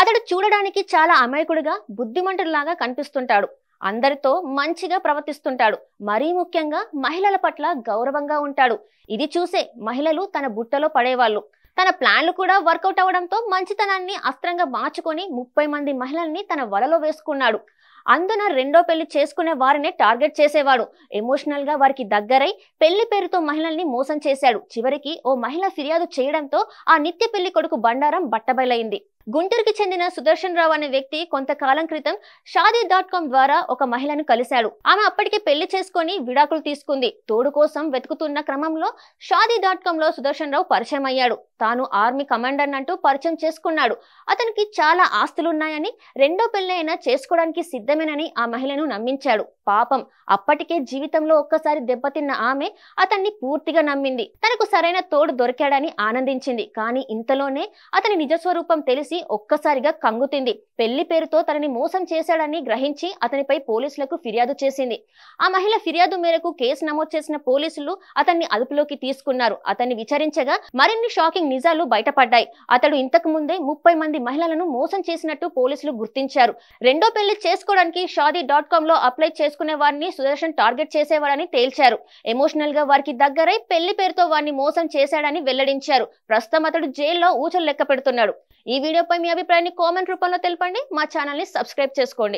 అతడు చూడడానికి చాలా అమాయకుడిగా బుద్ధిమంతుడిలాగా కనిపిస్తుంటాడు అందరితో మంచిగా ప్రవర్తిస్తుంటాడు మరీ ముఖ్యంగా మహిళల పట్ల గౌరవంగా ఉంటాడు ఇది చూసే మహిళలు తన బుట్టలో పడేవాళ్ళు తన ప్లాన్లు కూడా వర్కౌట్ అవడంతో మంచితనాన్ని అస్త్రంగా మార్చుకొని ముప్పై మంది మహిళల్ని తన వలలో వేసుకున్నాడు అందున రెండో పెళ్లి చేసుకునే వారినే టార్గెట్ చేసేవాడు ఎమోషనల్ గా వారికి దగ్గరై పెళ్లి పేరుతో మహిళల్ని మోసం చేశాడు చివరికి ఓ మహిళ ఫిర్యాదు చేయడంతో ఆ నిత్య పెళ్లి కొడుకు బండారం బట్టబయలైంది గుంటూరుకి చెందిన సుదర్శన్ రావు అనే వ్యక్తి కొంతకాలం క్రితం షాదీ డాట్ కామ్ ద్వారా ఒక మహిళను కలిశాడు ఆమె అప్పటికే పెళ్లి చేసుకుని విడాకులు తీసుకుంది తోడు కోసం వెతుకుతున్న క్రమంలో షాదీ డాట్ కామ్ లో సుదర్శన్ రావు పరిచయం అయ్యాడు తాను ఆర్మీ కమాండర్ అంటూ పరిచయం చేసుకున్నాడు అతనికి చాలా ఆస్తులున్నాయని రెండో అయినా చేసుకోవడానికి సిద్ధమేనని ఆ మహిళను నమ్మించాడు పాపం అప్పటికే జీవితంలో ఒక్కసారి దెబ్బతిన్న ఆమె అతన్ని పూర్తిగా నమ్మింది తనకు సరైన తోడు దొరికాడని ఆనందించింది కానీ ఇంతలోనే అతని నిజస్వరూపం తెలిసి ఒక్కసారిగా కంగుతింది పెళ్లి పేరుతో తనని మోసం చేశాడని గ్రహించి అతనిపై పోలీసులకు ఫిర్యాదు చేసింది ఆ మహిళ ఫిర్యాదు మేరకు కేసు నమోదు చేసిన పోలీసులు అతన్ని అదుపులోకి తీసుకున్నారు అతన్ని విచారించగా మరిన్ని షాకింగ్ నిజాలు బయటపడ్డాయి అతడు ఇంతకు ముందే ముప్పై మంది మహిళలను మోసం చేసినట్టు పోలీసులు గుర్తించారు రెండో పెళ్లి చేసుకోవడానికి షాదీ డాట్ కామ్ లో అప్లై చేసు చేసుకునే వారిని సుదర్శన్ టార్గెట్ చేసేవాడని తేల్చారు ఎమోషనల్ గా వారికి దగ్గరై పెళ్లి పేరుతో వారిని మోసం చేశాడని వెల్లడించారు ప్రస్తుతం అతడు జైల్లో ఊచలు లెక్క పెడుతున్నాడు ఈ వీడియోపై మీ అభిప్రాయాన్ని కామెంట్ రూపంలో తెలపండి మా ఛానల్ని సబ్స్క్రైబ్ చేసుకోండి